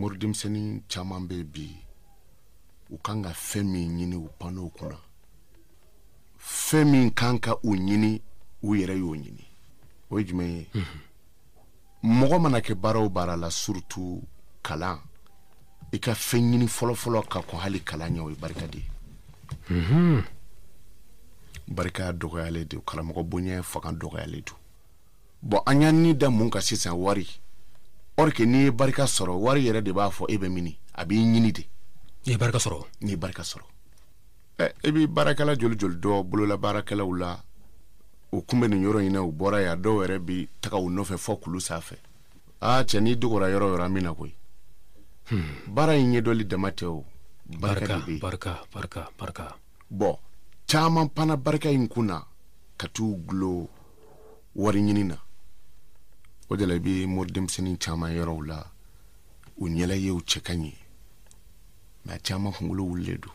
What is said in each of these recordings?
mori denmisɛnnin caman bɛ bi u kan ka fɛn min ɲini u pan'o kunna fɛn min kan ka u ɲini u yɛrɛ y'o ɲini o ye jumɛn ye mɔgɔ mana kɛ baara o baara la surutu kalan i ka fɛn ɲini fɔlɔfɔlɔ ka kɔn hali kalan ɲɛ o ye barika de ye barika dɔgɔyalen don karamɔgɔ bonya fanga dɔgɔyalen don bɔn an y'an ni da mun kan sisan wari orike n'i ye barika sɔrɔ wari yɛrɛ de b'a fɔ e bɛ mini a b'i ɲini de n'i ye barika sɔrɔ n'i ye barika sɔrɔ ɛ i b'i baarakɛla joli joli dɔ bolola baarakɛlaw la u kun bɛ nin yɔrɔ in na u bɔra yan dɔw yɛrɛ bi taga u nɔfɛ fɔ kulu sanfɛ aa cɛ n'i dogora yɔrɔ yɔrɔ an bɛ na koyi hmm. baara in ɲɛdɔli dama tɛ o barika barika barika barika bɔn caman panna barika in kun na ka t'u gulo wari ɲini na o de la i bɛ mori denmisɛnnin caman yɔrɔw la u ɲɛla ye cɛ ka ɲi mɛ a caman kunkolo wulilen don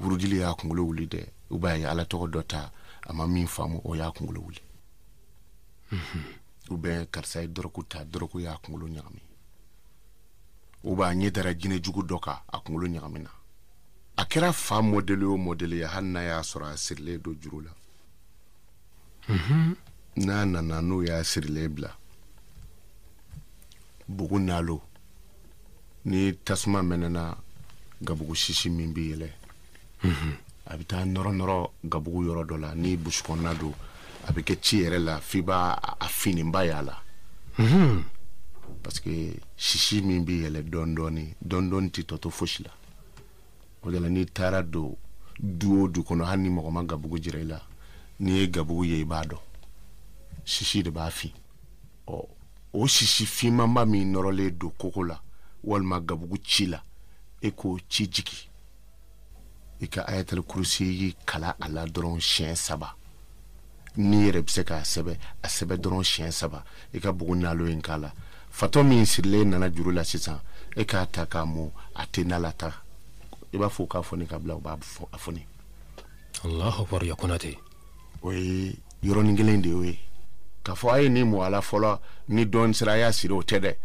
wurudili y'a kunkolo wuli dɛ u b'a ye ala tɔgɔ dɔ ta a ma min faamu o y'a kunkolo wuli u bɛ karisa ye dɔrɔku ta dɔrɔku y'a kunkolo ɲagami u b'a ɲɛ dara jinɛjugu dɔ kan a kunkolo ɲagamina a kɛra fa mɔdɛli o mɔdɛli ye hali n'a y'a sɔrɔ a sirilen don juru la n'a nana n'o y'a sirilen bila bugu nalo ni tasuma mɛnɛna gabugu sisi min bɛ yɛlɛ mhm. a bɛ taa nɔrɔ-nɔrɔ gabugu yɔrɔ dɔ mhm. la ni burusi kɔnɔna don a bɛ kɛ ci yɛrɛ la f'i b'a a fininba y'a la parce que sisi min bɛ yɛlɛ dɔɔnin dɔɔnin dɔɔnin ti tɛ tɔ to fosi la o de la n'i taara don du o du kɔnɔ hali ni mɔgɔ ma gabugu jira i la n'i ye gabugu ye i b'a dɔn sisi de b'a fin ɔ o sisi finmanba min nɔrɔlen do koko la walima gabugu ci la e k'o ci jigi i ka ayatal kurusi y'i kala a la dɔrɔn siɲɛ saba n'i yɛrɛ bɛ se k'a sɛbɛ a sɛbɛ dɔrɔn siɲɛ saba i ka bugu nalo in k'a la fatɔ min sirile nana juru la sisan e k'a ta k'a mɔ a tɛ na lata i b'a fɔ k'a fɔ ka bila u b'a fɔ a fɔ ne. akbar yakuna o ye yɔrɔnin kelen de y'o ye k'a fɔ a ye nin mɔ a fɔlɔ ni dɔɔni sira a y'a siri o tɛ dɛ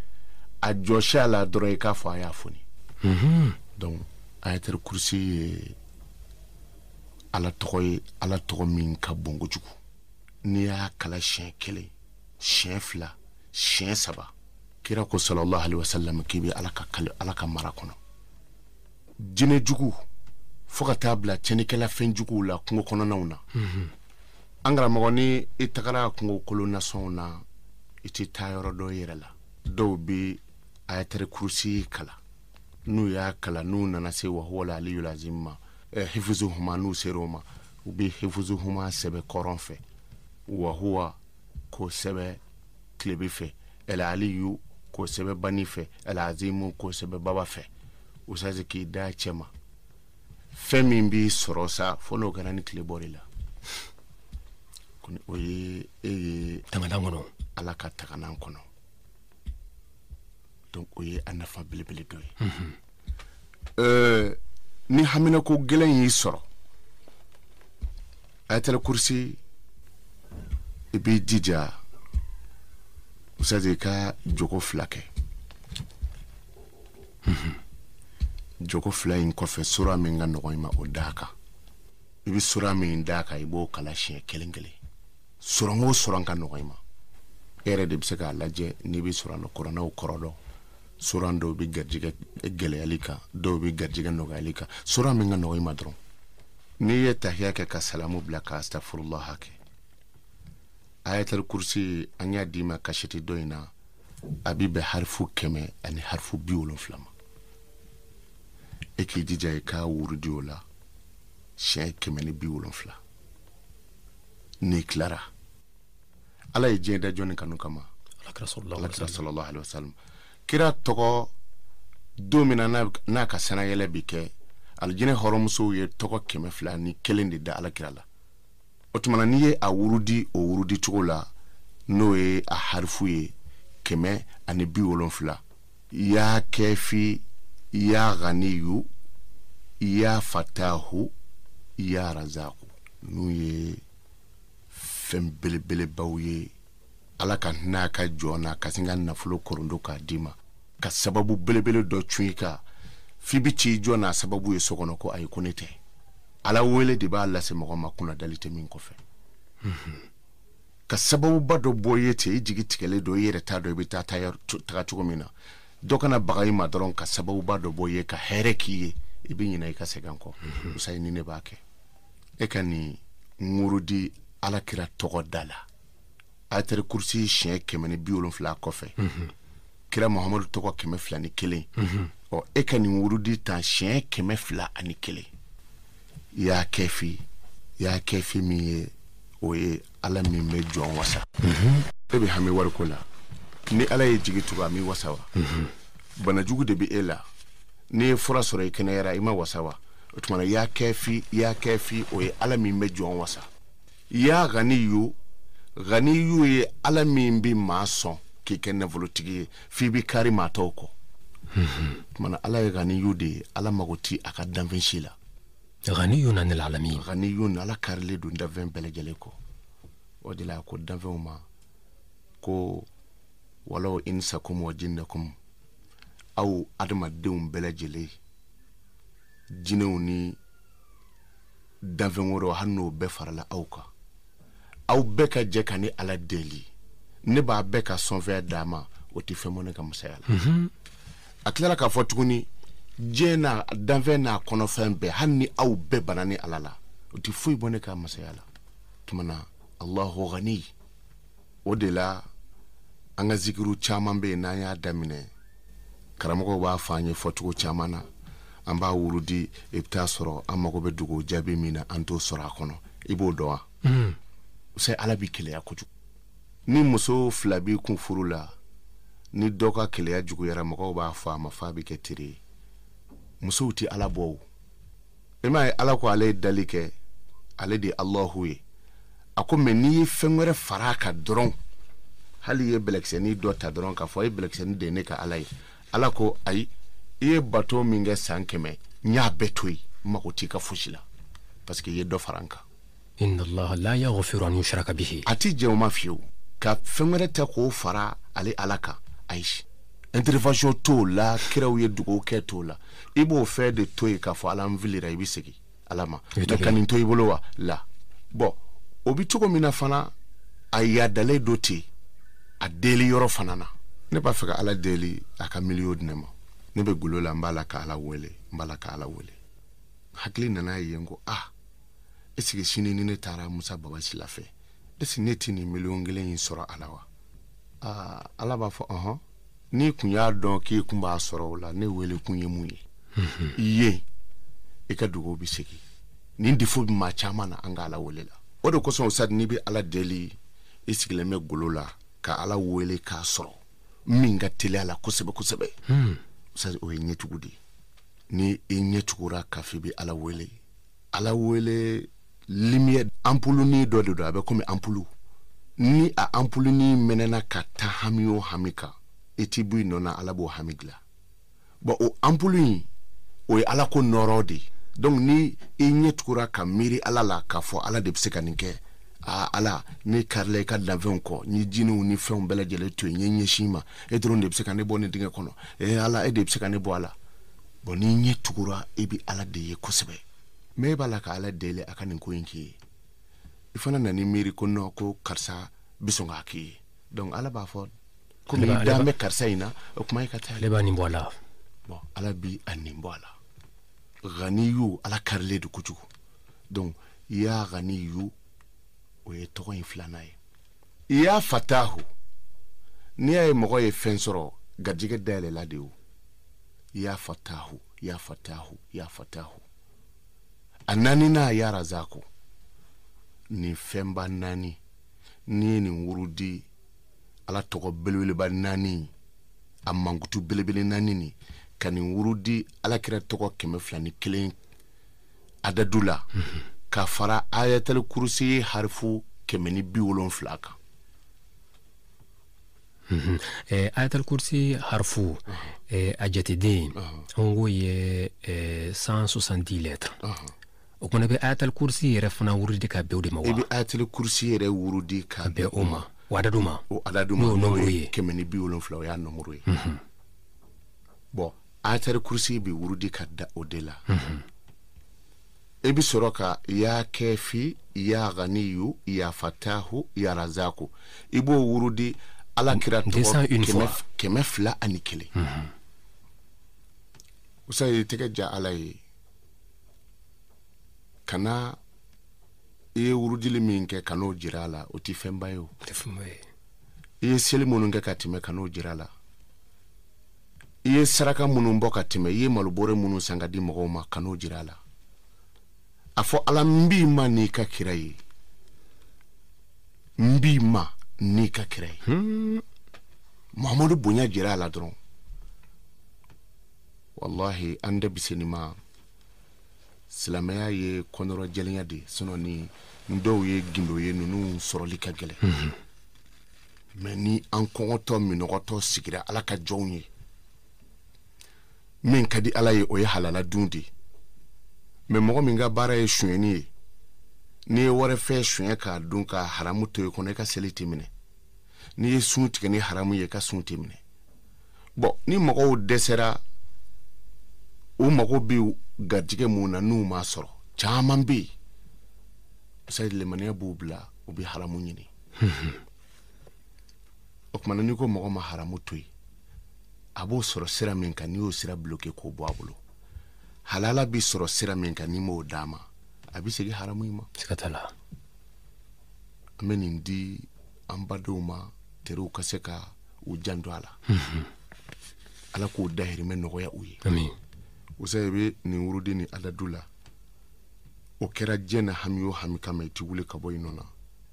a jɔsi a la dɔrɔn i k'a fɔ a y'a foni donc ayatul kursi ye ala tɔgɔ ye ala tɔgɔ min ka bon kojugu n'i y'a kala siɲɛ kelen siɲɛ fila siɲɛ saba kira ko sallallahu alaihi wasallam k'i bɛ ala ka kali ala ka mara kɔnɔ jinɛjugu fo ka taa bila tiɲɛnikɛla fɛnjuguw la kungo kɔnɔnaw na mm -hmm an karamɔgɔ ni i e tagara kungokolo nasɔnw na i e t'i taa yɔrɔ dɔ yɛrɛ la dɔw be ayatɛri kurusi kala n'u y'a kala n'u nana se wahuwala aliyu lazim ma eh, hifizu huma n'u ser'o ma u be hifizu huma sɛbɛ kɔrɔn fɛ wahuwa k'o sɛbɛ tilebe fɛ ɛl yu k'o sɛbɛ bani fɛ ɛl e azimu k'o sɛbɛ baba fɛ usazi k'i da cɛ ma fɛn min b'i sɔrɔ sa fɔ n'o kɛra ni tile bɔri la o ye e ye taganan kɔnɔ ala ka tagana kɔnɔ donc o ye a nafa belebele dɔ ye euh, ni haminako gɛlɛn y'i sɔrɔ ayatɛlɛ kurusi i b'i jija usadi ka jogo fila kɛ mm -hmm. jogo fila yi kɔfɛ sura min ka nɔgɔ i ma o daa kan i be sura min daa kan i b'o kala siɲɛ kelen kelen sɔrɔn o sɔrɔn ka nɔgɔ i ma e yɛrɛ de bɛ se k'a lajɛ n'i bi sɔrɔ a la kuranɛw kɔrɔ dɔn sɔrɔn dɔw bɛ garijɛgɛ gɛlɛyali kan dɔw bɛ garijɛgɛ nɔgɔyali kan sɔrɔn min ka nɔgɔ i ma dɔrɔn n'i ye tahiya kɛ ka salamu bila ka astaghfirullah kɛ ayatul kursi an y'a d'i ma kasiti dɔ in na a bɛ bɛn harifu kɛmɛ ani harifu bi wolonfila ma e k'i jija i k'a wurudi o la siɲɛ kɛmɛ ni bi wolonfila n'i tilara ala ye diɲɛ da jɔnni kanu kama alakira sallallahu alaihi sallam kira tɔgɔ don min na n'a ka sanayɛlɛ bi kɛ alijinɛ hɔrɔnmusow ye tɔgɔ kɛmɛ fila ni kelen de da alakira la o tumana n'i ye a wurudi o wurudi cogo la n'o ye a harifu ye kɛmɛ ani bi wolonfila ya kɛfi ya ganiyu ya fatahu ya razaku n'u ye fɛn belebelebaw ye ala ka hinɛ ka jɔn na ka sin ka nafolo korondo k'a d'i ma ka sababu belebele dɔ cun i kan f'i bi ci i jɔ n'a sababu ye so ko ayi ko ne tɛ ala wele de b'a lase mɔgɔ ma kunnadali tɛ min kɔfɛ ka sababuba dɔ bɔ ye ten i jigi tigɛlen don i yɛrɛ t'a dɔn i bɛ taa taga cogo min na dɔ kana baga i ma dɔrɔn ka sababuba dɔ bɔ ye ka hɛrɛ k'i ye i bɛ ɲina i ka segin kɔ musa ni ne b'a kɛ e ka nin ŋurudi alakira tɔgɔ da la ayatɛri kurusi siɲɛ kɛmɛ ni bi wolonfila kɔfɛ kira muhamadu tɔgɔ kɛmɛ fila ni kelen ɔ e ka nin wurudi ta siɲɛ kɛmɛ fila ani kelen y'a kɛfi y'a kɛfi min ye o ye ala min bɛ jɔn wasa e bɛ hami wariko la ni ala ye jigi tugu a mi wasa wa banajugu de bɛ e la n'i ye fura sɔrɔ i kɛnɛyara i ma wasa wa o tuma na y'a kɛfi y'a kɛfi o ye ala min bɛ jɔn wasa i y'a ganiyu ganiyu ye ala min bi maa sɔn k'i kɛ nafolotigi ye f'i bi kari maa kɔ hmm. tumana ala ye ganiyu de ye ala mago a ka danfɛn la ganiyu na nil alamin ganiyu na ala karilen don danfɛn bɛɛ kɔ o de la ko danfɛnw ma ko walaw insakum wa jinnakum aw adamadenw bɛɛ lajɛlen jinɛw ni danfɛn wɛrɛw hali n'o bɛɛ farala aw kan aw bɛɛ ka jɛ ka ni ala deli ne b'a bɛɛ ka sɔnfɛya d'a ma o tɛ fɛn mɔnɛ ka masaya la mm -hmm. a tilala k'a fɔ tuguni diɲɛ n'a danfɛn n'a kɔnɔfɛn bɛɛ hali ni aw bɛɛ bana ni ala la o tɛ foyi bɔ ne ka masaya la tumana allahu ghani o de la an ka zikiru caman bɛ yen n'an y'a daminɛ karamɔgɔw b'a fɔ an ye fɔcogo caman na an b'a wurudi i bɛ taa sɔrɔ an mago bɛ dugu jaabi min na an t'o sɔrɔ a kɔnɔ i b'o dɔn wa. Mhm se ala bi keleya kojugu ni muso fila b'i kun furu la ni dɔ ka keleya juguyara mɔgɔw b'a fɔ a ma f'a bi kɛ tere ye musow tɛ ala bɔ o i m'a ye ala ko ale ye dali kɛ ale de ye alahu ye a ko mɛ n'i ye fɛn wɛrɛ fara a kan dɔrɔn hali i ye bɛlɛkisɛni dɔ ta dɔrɔn k'a fɔ e bɛlɛkisɛni de ye ne ka ala ye ala ko ayi i ye bato min kɛ san kɛmɛ n y'a bɛɛ to yen n mago t'i ka fosi la parce que i ye dɔ fara n kan inna allaha a ti jɛn o ma fiyewu ka fɛn wɛrɛ tɛ k'o fara ale ala kan ayi intervention t'o la kiraw ye dugawu kɛ t'o la i b'o fɛ de to yen k'a fɔ ala n filira i bɛ segin ala ma ne ka nin to i bolo wa la bɔn o bi cogo min na fana a yadalen do ten a deli yɔrɔ fana na ne b'a fɛ ka ala deli a ka miliyɔn di ne ma ne bɛ golo la n b'a la ka ala wele n b'a la ka ala wele hakili nana ye n ko ah esigi sini ni ne taara musa babasi lafɛ esi ne ti nin miliyɔn kelen in sɔrɔ a wa aa ala ah, b'a fɔ ɔhɔn n'i kun y'a dɔn k'i kun b'a sɔrɔ o la ne wele kun ye mun mhm. ye i ye i ka dugawu bɛ segin nin difo bɛ maa caman na an ka ala wele la o de kosɔn sadi n'i bɛ ala deli i sigilen bɛ golo la ka ala wele k'a sɔrɔ min ka teliya la kosɛbɛ kosɛbɛ hmm. sadi o ye ɲɛtugu de ye ni i ɲɛtugura kafe bɛ ala wele ala wele limiyɛ ampuluni dɔ de don a bɛ komi ampulu ni a ampuluni mɛnɛna ka ta hami o hami kan i t'i bɔ nɔ na ala b'o hami dilan bɔn o ampulu in o ye ala ko nɔrɔ de ye ni i e ɲɛ tugura ka miiri ala la k'a fɔ ala de bɛ se ka nin kɛ aa ala ne karila i ka danfɛnw kɔ ni jiniw ni fɛnw bɛɛ lajɛlen to yen ɲɛ ɲɛsin ma e dɔrɔn de bɛ se ka ne bɔ nin dingɛ kɔnɔ ee ala e de bɛ se ka ne bɔ a la bɔn n'i ɲɛ tugura e i bɛ ala de ye kosɛbɛ mɛ e b'a la ka ala deli a ka nin ko in k'i ye i fana nani miiri ko nɔ ko karisa be sɔn k'a k'i ye donc ala b'a fɔ komi i da mɛ karisa in na o kuma i ka taa ale b'a nin bɔ a la bon ala bi a nin bɔ a la ganiyu ala karilen do kojugu donc i y'a ganiyu o ye tɔgɔ in filana ye i y'a fatahu n'i y'a ye mɔgɔ ye fɛn sɔrɔ garijɛgɛ dayɛlɛla de o i y'a fatahu i y'a fatahu i y'a fatahu a n'a yara zako nin fɛnba naani n'i ye nin wurudi ala tɔgɔ belebeleba naani a mankutu belebele nani ni ka nin wurudi alakira tɔgɔ kɛmɛ fila ni kelen adadu la mm -hmm. ka fara ayatal kurusi harifu kɛmɛ ni bi wolonfila kan Mm -hmm. eh, ayatal kursi harfu uh -huh. eh, a jateden uh -huh. an k'o ye eh, 160 lettres uh -huh o kumana i bɛ ayatal kursi yɛrɛ fana wurudi ka bɛn de ma wa i bɛ ayatal kursi yɛrɛ wurudi ka bɛn o ma o adaduma o adaduma n'o ye kɛmɛ ni bi wolonfila o y'a nɔmɔro ye mhm. bɔn ayatal kursi bɛ wurudi ka da o de la mhm. i bɛ sɔrɔ ka ya kɛfi ya ganiyu ya fatahu ya razaku i b'o wurudi ala kira tɔgɔ kɛmɛ fila ani kelen o sa tɛgɛ ja ala ye kana i ye wurudili min kɛ kan'o jira a la o ti fɛnba ye o i ye seli minnu kɛ ka tɛmɛ kan'o jira la i ye saraka minnu bɔ ka tɛmɛ i ye malobore minnu san ka di mɔgɔw ma kan'o jira a la a fɔ ala n b'i ma n'i ka kira ye n b'i ma n'i ka kira ye hmm. bonya jira la dɔrɔn an silamɛya ye kɔnɔrɔ jɛlenya de sinɔ ni dɔw ye gindo ye nunu sɔrɔli ka gɛlɛ mm mɛ ni an kɔngɔtɔ minɔgɔtɔ sigira ala ka jɔnw ye min ka di ala ye o ye halala dun de mɛ mɔgɔ min ka baara ye sonyɛni ye n'i ye wɛrɛfɛ sonyɛ k'a dun ka haramu to ye kɔnɔ i ka seli tɛ minɛ n'i ye sun tigɛ ni haramu ye i ka sun tɛ minɛ bɔn ni mɔgɔw dɛsɛra u mago bɛ garijɛgɛ mun na n'u m'a sɔrɔ caman bɛ yen sayi lemaniya b'u bila u bɛ haramu ɲini hmm. o tumana n'i ko mɔgɔ ma haramu to yen a b'o sɔrɔ sira min ka n'i y'o sira bloke k'o bɔ a bolo halala bɛ sɔrɔ sira min ka n'i m'o dama ma a bɛ segin haramu in ma. siga t'a la. an bɛ nin di an badenw ma teriw ka se ka u janto a la. Hmm. ala k'o dahirimɛ nɔgɔya u ye. ami o sa i bɛ nin wurudi ni aladu la o kɛra diɲɛ na hami o hami kama i ti wuli ka bɔ i nɔ na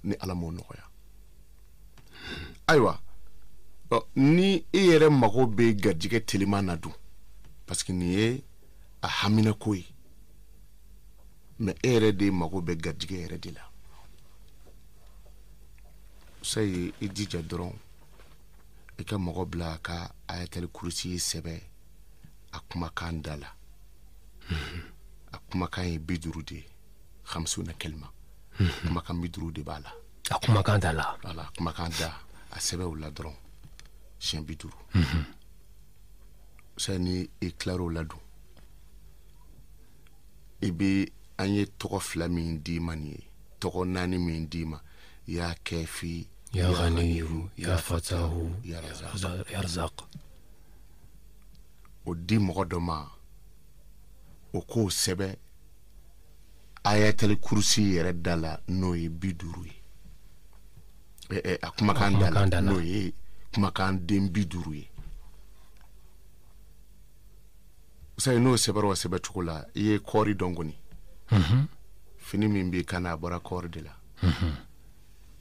ni ala m'o nɔgɔya ayiwa ni e yɛrɛ mago be garijɛgɛ telima na dun parce nin ye a haminako ye mɛ e yɛrɛ de mago bɛ garijɛgɛ yɛrɛ de la sa i jija dɔrɔn i ka mɔgɔ bila ka ayatali kurusi sɛbɛ a kumakan da la mhm. a kumakan ye bi duuru de ye hamsuna kelima mhm. kumakan bi duuru de b'a la a kumakan da la wala kumakan da a sɛbɛw la dɔrɔn siɲɛ bi duuru mhm. sani ni i e kilar'o la dun i e be an ye tɔgɔ fila min d'i ma nin ye tɔgɔ naani min d'i ma y'a kɛ fi ya ghaniyu ya fatahu ya razaq odi di mɔgɔ dɔ ma o k'o sɛbɛ ayatali kurusi yɛrɛ da la n'o ye bi duuru ye eh, eh, a kumakan da la n'o ye kumakan den bi duuru ye sayi n'o sɛbɛra o sɛbɛ cogo la i ye kɔɔri dɔn kɔni mm -hmm. fini min b'i kana a bɔra kɔɔri de la mm -hmm.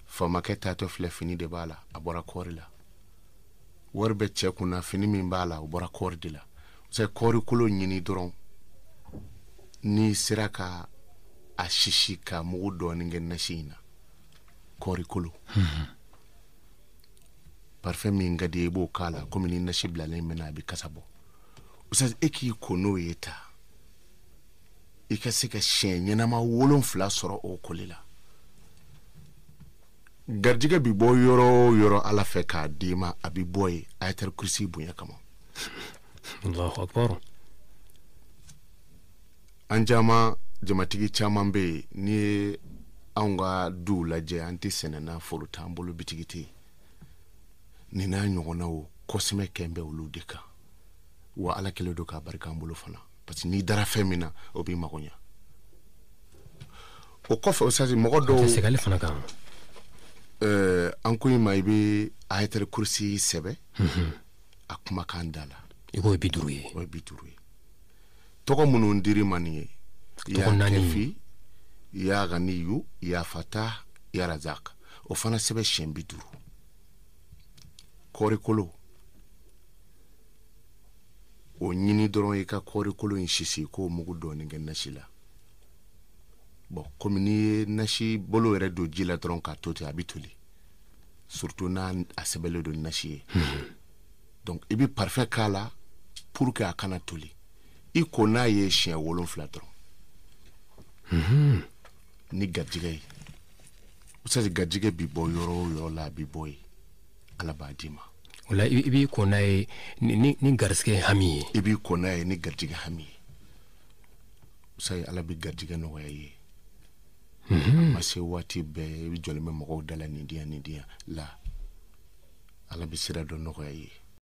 famakɛ tatɔ filɛ fini de b'a la a bɔra kɔɔri la wari bɛ cɛ kunna fini min b'a la o bɔra kɔɔri de la c'est kɔɔrikolo ɲini dɔrɔn n'i sera ka a sisi ka mugu dɔɔni kɛ nasi in na kɔɔrikolo mm -hmm. parfɛn min ka di i b'o k'a la komi ni nasi bilalen bɛ na a bɛ kasa bɔ usazi e k'i ko n'o ye ta i ka se ka siɲɛ ɲɛnama wolonfila sɔrɔ o koli la garijɛgɛ bi bɔ yɔrɔ o yɔrɔ ala fɛ k'a d'i ma a bi bɔ yen ayatar kurisi bonya kama allahu akbar an caman jamatigi caman be ni ye anw ka duw lajɛ an tɛ sɛnɛna foro t'an bolo bitigite tɛ ni n'a ɲɔgɔnnaw kosɛbɛ kɛn bɛ olu de kan wa ala kɛlen do k'a barika an bolo fana parce que n'i dara fɛn min na o b'i mago ɲa o kɔfɛ osasi mɔgɔ dɔw fana kan eh, an ko i ma i bɛ ayatɛli kurusi sɛbɛ a kumakan da la i k'o ye bi ye o ye bi ye tɔgɔ minnu diri ma nin ye tɔgɔ naani kɛfi ya ganiyu ya fata ya o fana sɛbɛ siɲɛ bi duuru kɔɔrikolo o ɲini dɔrɔn i ka kɔɔrikolo in sisi k'o mugu dɔɔni kɛ nasi la bɔn komi n'i ye nasi bolo yɛrɛ don ji la dɔrɔn k'a to ten a bɛ toli surutu n'a sɛbɛnlen don nasi ye hmm. donc i bɛ parifɛn k'a la pour que a kana toli i ko n'a ye siɲɛ wolonfila dɔrɔn mm -hmm. ni garijigɛ ye sadi garijigɛ bi bɔ yɔrɔ o yɔrɔ la a bi bɔ ye ala b'a di ma o i b'i ko n'a ye ni, ni garijigɛ hami ye i b'i ko n'a ye ni garijigɛ hami ye sayi ala bi garijigɛ nɔgɔya ye mm -hmm. a ma se waati bɛɛ i bi jɔlen bɛ mɔgɔw da la nin diya nin diya la ala bi sira dɔ nɔgɔya ye